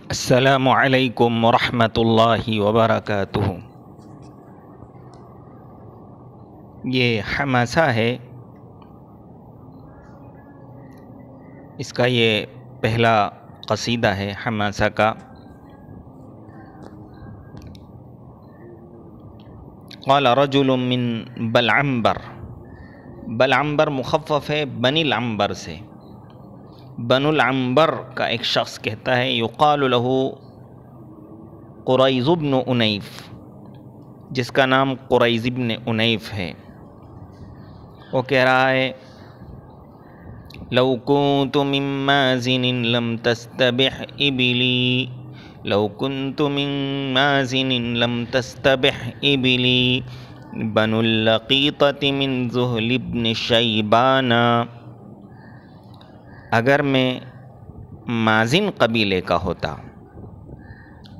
ورحمة الله وبركاته ये हमासा है इसका ये पहला कसीदा है हमासा का رجل من بلعمبر بلعمبر मुखफ़ है बनी लम्बर से बनबर का एक शख्स कहता है युकालहू कुरैज़ुबन उनैफ़ जिसका नाम कुरैज़िबन उनैफ़ है वो कह रहा है लौकुन तुमिम्मा जिन लम तस्तब इबिली लौकुन तुमिम्मा जिन लम तस्तब इबिली बनुल्लकीत तिमिन जुहलिबन शैबाना अगर मैं माजिन कबीले का होता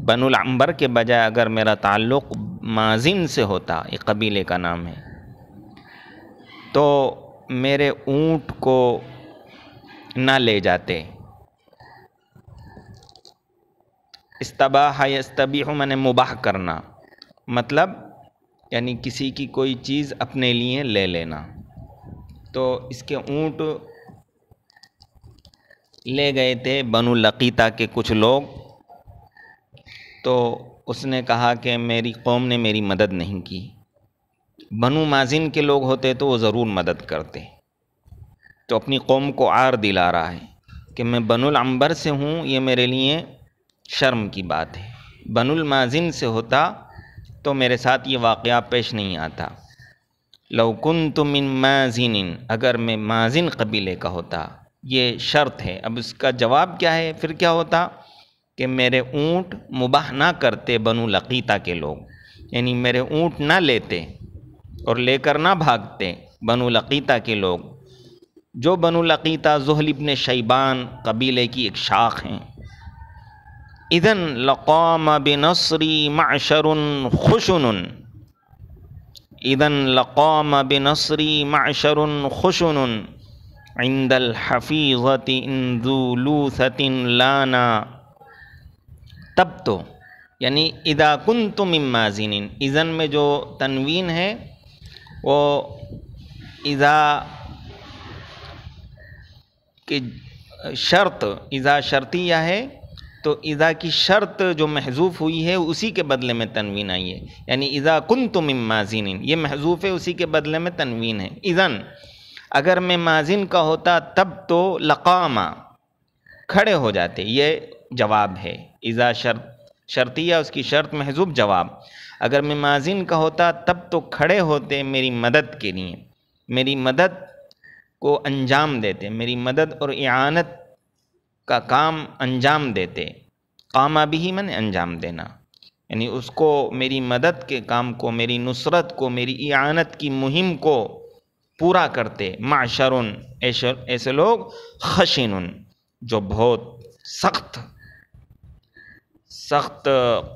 बनबर के बजाय अगर मेरा ताल्लुक़ माजिन से होता ये कबीले का नाम है तो मेरे ऊँट को ना ले जाते इस्तबाह यस्तबी मैंने मुबाह करना मतलब यानी किसी की कोई चीज़ अपने लिए ले लेना तो इसके ऊँट ले गए थे बनु लकीता के कुछ लोग तो उसने कहा कि मेरी कौम ने मेरी मदद नहीं की बनु माजिन के लोग होते तो वो ज़रूर मदद करते तो अपनी कौम को आर दिला रहा है कि मैं बनुल अंबर से हूँ ये मेरे लिए शर्म की बात है बनुल माजिन से होता तो मेरे साथ ये वाक़ पेश नहीं आता लौकुन तुम इन माजिन अगर मैं माजिन कबीले का होता ये शर्त है अब इसका जवाब क्या है फिर क्या होता कि मेरे ऊँट मुबाह ना करते बनु लकीता के लोग यानी मेरे ऊँट ना लेते और लेकर ना भागते बनु लकीता के लोग जो बनु लकीता जहलिबन शैबान कबीले की एक शाख हैं इधन लकौम बिनसरी माशर खुशन इधन लकौम बिनसरी माशर खुशन इंदल हफीज़ती इंदूलूसती लाना तब तो यानी इदा कुन तुम इमाजिन इज़न में जो तनवीन है वो इज़ा की शर्त इज़ा शर्तिया है तो इज़ा की शर्त जो महजूफ़ हुई है उसी के बदले में तनवीन आई है यानी इज़ा कुन तुम इमाजिन ये महजूफ़ है उसी के बदले में तनवीन है इज़न अगर मैं माजिन का होता तब तो लकामा खड़े हो जाते ये जवाब है इज़ा शर्त शर्तिया उसकी शर्त महजूब जवाब अगर मैं माजिन का होता तब तो खड़े होते मेरी मदद के लिए मेरी मदद को अंजाम देते मेरी मदद और इनत का काम अंजाम देते कामा भी ही मैंने अंजाम देना यानी उसको मेरी मदद के काम को मेरी नुसरत को मेरी इनत की मुहिम को पूरा करते माशरुन ऐसे ऐसे लोग खशिन जो बहुत सख्त सख्त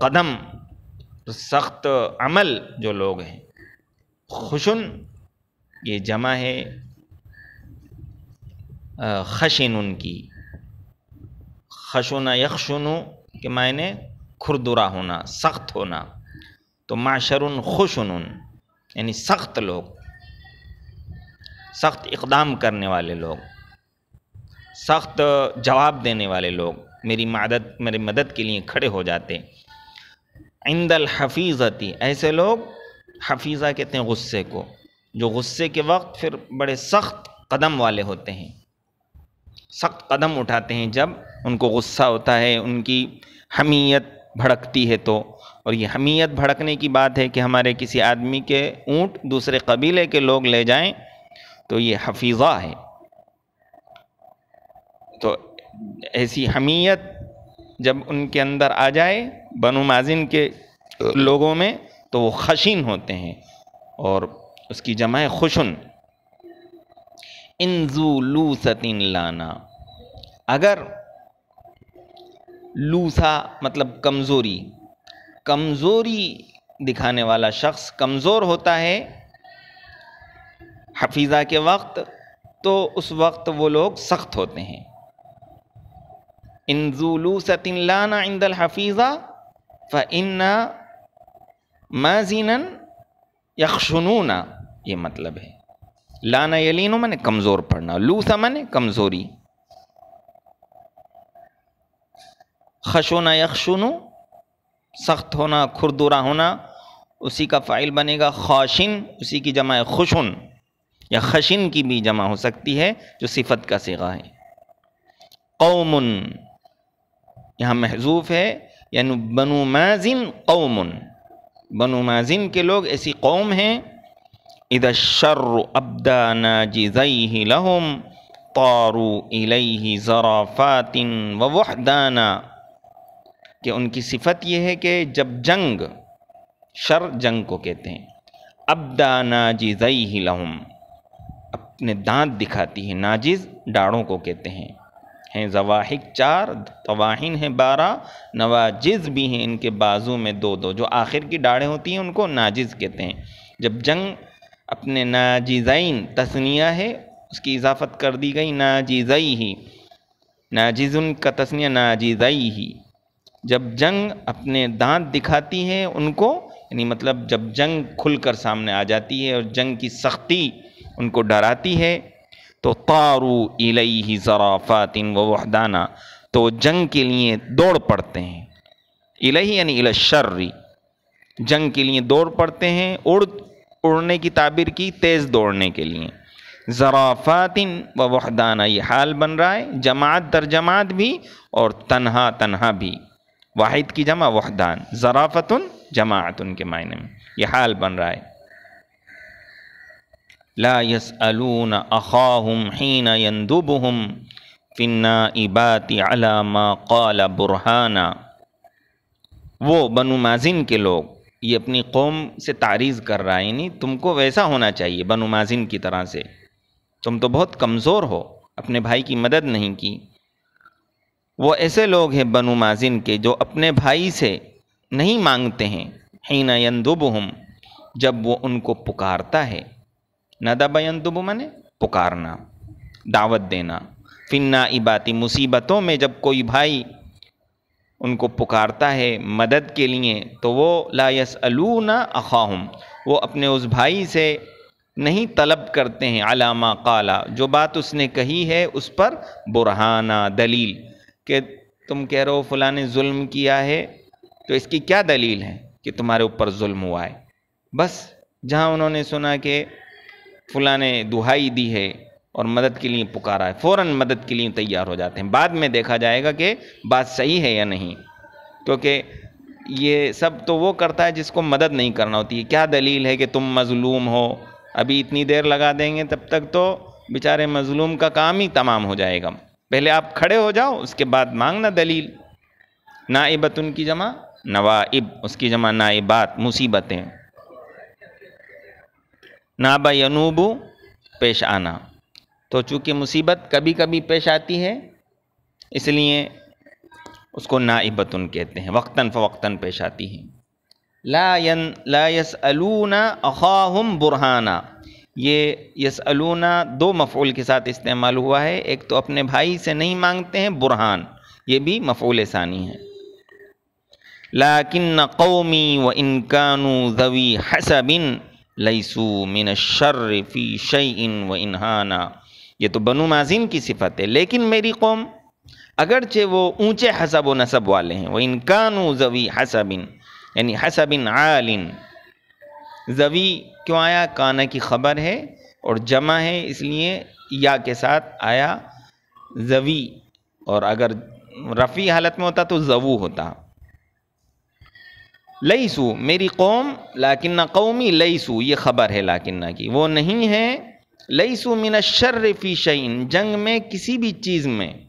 कदम सख्त अमल जो लोग हैं खुशन ये जमा है खशिन की खशुन यखशुनु के मायने खुरदुरा होना सख्त होना तो माशरुन खुशन यानी सख्त लोग सख्त इकदाम करने वाले लोग सख्त जवाब देने वाले लोग मेरी मदद मेरी मदद के लिए खड़े हो जाते इंदल हफीज़ती ऐसे लोग हफीज़ा कहते हैं गुस्से को जो गुस्से के वक्त फिर बड़े सख्त कदम वाले होते हैं सख्त कदम उठाते हैं जब उनको गुस्सा होता है उनकी हमीयत भड़कती है तो और ये हमीयत भड़कने की बात है कि हमारे किसी आदमी के ऊँट दूसरे कबीले के लोग ले जाएं तो ये हफीज़ा है तो ऐसी हमीयत जब उनके अंदर आ जाए बनु माजिन के लोगों में तो वो खशीन होते हैं और उसकी जमा है खुशन इंजू लूसतिन लाना अगर लूसा मतलब कमज़ोरी कमज़ोरी दिखाने वाला शख्स कमज़ोर होता है हफीज़ा के वक्त तो उस वक्त वो लोग सख्त होते हैं इन जूलूसतिन लाना इंदल हफीज़ा इन्ना मजीनन यखशनूना ये मतलब है लाना यलीनो मैंने कमज़ोर पढ़ना लूसा मैंने कमज़ोरी खशोना यखशुनु सख्त होना खुरदुरा होना उसी का फ़ाइल बनेगा खाशिन उसी की जमा खुशन या खशिन की भी जमा हो सकती है जो सिफत का सिगा है कौमन यहाँ महजूफ है यानि बनु माजिन कौमन बनु माजिन के लोग ऐसी कौम हैं इधर शर्र अब्दा नाजी लहम तारू इलही ज़राफ़ातिन वहदाना कि उनकी सिफत यह है कि जब जंग शर जंग को कहते हैं अब्दा नाजी लहम अपने दांत दिखाती है नाजिज डाढ़ों को कहते हैं हैं जवाहिक चार तवाहिन हैं बारह नवाजिज़ भी हैं इनके बाजू में दो दो जो आखिर की डाढ़ें होती हैं उनको नाजिज़ कहते हैं जब जंग अपने नाजिज़ैन तस्निया है उसकी इजाफत कर दी गई नाजिज़ई ही नाजिज़ उनका तस्निया नाजिज़ई ही जब जंग अपने दांत दिखाती है उनको यानी मतलब जब जंग खुलकर सामने आ जाती है और जंग की सख्ती उनको डराती है तो तारू इलई ज़राफ़ातिन व वहदाना तो जंग के लिए दौड़ पड़ते हैं इलही यानी इला शर्री जंग के लिए दौड़ पड़ते हैं उड़ उड़ने की ताबीर की तेज़ दौड़ने के लिए ज़राफ़ातिन व वहदाना ये हाल बन रहा है जमात दर जमात भी और तनहा तनहा भी वाहिद की जमा वहदान ज़राफ़तन जमात के मायने में यह हाल बन रहा है ला यसअलून अखाहुम हीन यंदुबहुम फ़िन्ना इबाति अलामा कला बुरहाना वो बनु माजिन के लोग ये अपनी कौम से तारीज़ कर रहा है यानी तुमको वैसा होना चाहिए बनु माजिन की तरह से तुम तो बहुत कमज़ोर हो अपने भाई की मदद नहीं की वो ऐसे लोग हैं बनु माजिन के जो अपने भाई से नहीं मांगते हैं हीना यंदुबहुम जब वो उनको पुकारता है नदाबयन दुबु माने पुकारना दावत देना फिन्ना इबाती मुसीबतों में जब कोई भाई उनको पुकारता है मदद के लिए तो वो लायस अलू ना अखाहम वो अपने उस भाई से नहीं तलब करते हैं अलामा काला जो बात उसने कही है उस पर बुरहाना दलील कि तुम कह रहे हो फला ने जुल्म किया है तो इसकी क्या दलील है कि तुम्हारे ऊपर जुल्म हुआ है बस जहाँ उन्होंने सुना कि फलाँ ने दुहाई दी है और मदद के लिए पुकारा है फ़ौर मदद के लिए तैयार हो जाते हैं बाद में देखा जाएगा कि बात सही है या नहीं क्योंकि ये सब तो वो करता है जिसको मदद नहीं करना होती है क्या दलील है कि तुम मज़लूम हो अभी इतनी देर लगा देंगे तब तक तो बेचारे मज़लूम का काम ही तमाम हो जाएगा पहले आप खड़े हो जाओ उसके बाद मांगना दलील नाइबत उनकी जमा नवाइब उसकी जमा नाइबात मुसीबतें नाबा यनूबू पेश आना तो चूँकि मुसीबत कभी कभी पेश आती है इसलिए उसको नाइबतन कहते हैं वक्ता फ़वक्ता पेश आती है लायन लायस अलूना अखाहम बुरहाना ये यस अलूना दो मफूल के साथ इस्तेमाल हुआ है एक तो अपने भाई से नहीं मांगते हैं बुरहान ये भी मफूल सानी है लाकिन कौमी व इनकानू जवी हसबिन लईसु मिन शर्रफ़ी शई इन व इनहाना ये तो बनु माजिन की सिफत है लेकिन मेरी कौम अगरचे वो ऊँचे हसब व नसब वाले हैं वह इनकानू जवी हसबिन यानी हसबिन आलिन जवी क्यों आया काना की खबर है और जमा है इसलिए या के साथ आया जवी और अगर रफ़ी हालत में होता तो जवू होता लईसु मेरी कौम लाकिन कौमी लईसू ये ख़बर है लाकिन की वो नहीं है लईसु मिन शर्रफ़ी शैन जंग में किसी भी चीज़ में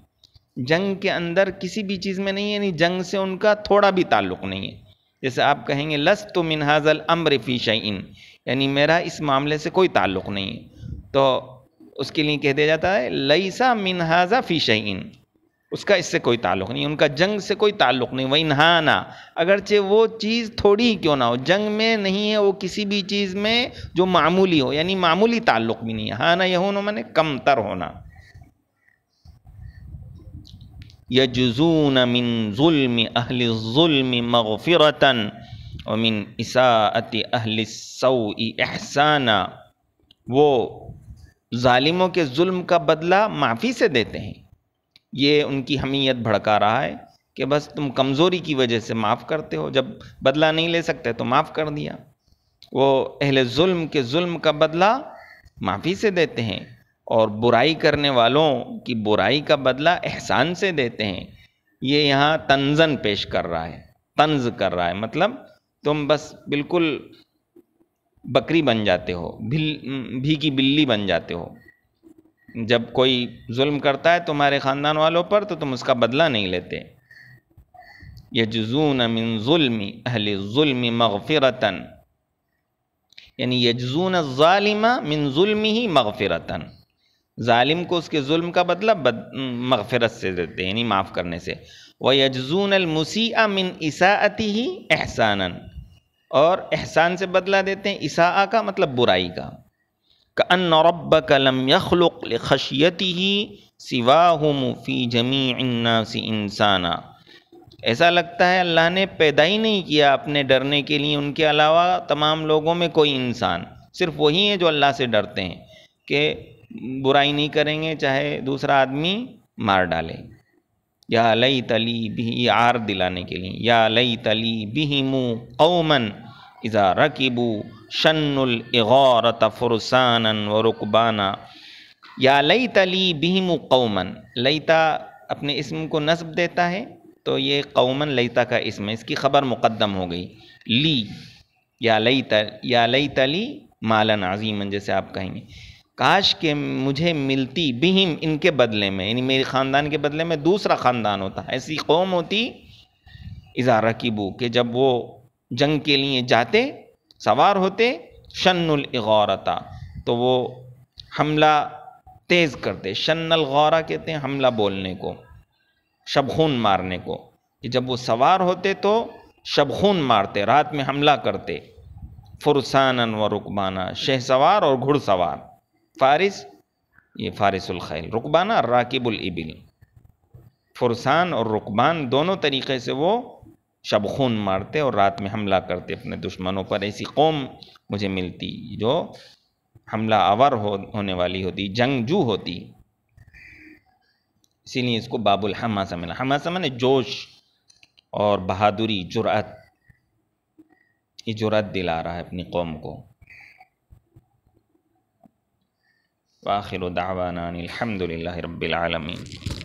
जंग के अंदर किसी भी चीज़ में नहीं है यानी जंग से उनका थोड़ा भी ताल्लुक़ नहीं है जैसे आप कहेंगे लस तो मिन हाजल अम्र फ़ी शैन यानी मेरा इस मामले से कोई ताल्लुक़ नहीं है तो उसके लिए कह दिया जाता है लईसा मिन हाजा फ़ी शैन उसका इससे कोई ताल्लुक़ नहीं उनका जंग से कोई ताल्लुक़ नहीं वही नहाना अगरचे वो चीज़ थोड़ी ही क्यों ना हो जंग में नहीं है वो किसी भी चीज़ में जो मामूली हो यानी मामूली ताल्लुक़ भी नहीं है हाना होना मैंने तर होना यजून मिन जुल्म अहल जुल्म मगफ़िरतन और मिन इसात अहल सऊ एहसाना वो ालिमों के जुल्म का बदला माफ़ी से देते हैं ये उनकी हमीयत भड़का रहा है कि बस तुम कमज़ोरी की वजह से माफ़ करते हो जब बदला नहीं ले सकते तो माफ़ कर दिया वो अहले जुल्म के जुल्म का बदला माफ़ी से देते हैं और बुराई करने वालों की बुराई का बदला एहसान से देते हैं ये यहाँ तंजन पेश कर रहा है तंज कर रहा है मतलब तुम बस बिल्कुल बकरी बन जाते हो भिल की बिल्ली बन जाते हो जब कोई जुल्म करता है तुम्हारे ख़ानदान वालों पर तो तुम उसका बदला नहीं लेते यजून मिन जुल्मी अहल जुल्मी मगफ़िरतन यानी यजून ालिमा मिन जुल्मी ही मगफ़िरतन ालिम को उसके जुल्म का बदला बद मगफ़रत से देते हैं यानी माफ़ करने से व यजून अलमसीआ मिन इसाअती ही एहसानन और एहसान से बदला देते हैं इसाआ का मतलब बुराई का कन रब कलम यखलुक खशियत ही सिवा फी जमी से इंसाना ऐसा लगता है अल्लाह ने पैदा ही नहीं किया अपने डरने के लिए उनके अलावा तमाम लोगों में कोई इंसान सिर्फ वही है जो अल्लाह से डरते हैं कि बुराई नहीं करेंगे चाहे दूसरा आदमी मार डाले या लई तली भी आर दिलाने के लिए या लई तली भी मुँह इज़ा रकीबू शनुल इगारत फुरसान व रुकबाना या लई तली बीम कौमन लईता अपने इसम को नस्ब देता है तो ये कौमन लईता का इसम है इसकी खबर मुकदम हो गई ली या लई तल या लई तली मालन अजीमन जैसे आप कहेंगे काश के मुझे मिलती बिहिम इनके बदले में यानी मेरे ख़ानदान के बदले में दूसरा ख़ानदान होता ऐसी कौम होती इज़ा रकीबू बू के जब वो जंग के लिए जाते सवार होते शन्नुल गौरता तो वो हमला तेज़ करते शन्नल गौरा कहते हैं हमला बोलने को शबखून मारने को कि जब वो सवार होते तो शबखून मारते रात में हमला करते फुरसानन व रुकबाना शह सवार और घुड़सवार फारिस ये फारिसुलखैल रुकबाना राकिबुल इबिल फुरसान और रुकबान दोनों तरीके से वो शब खून मारते और रात में हमला करते अपने दुश्मनों पर ऐसी कौम मुझे मिलती जो हमला आवर हो होने वाली होती जंगजू होती इसीलिए इसको बाबुल हमासा मिला हमासा मैंने जोश और बहादुरी जुरात ये जुरात दिला रहा है अपनी कौम को आखिर दावाना अलहमदिल्ला रबालमीन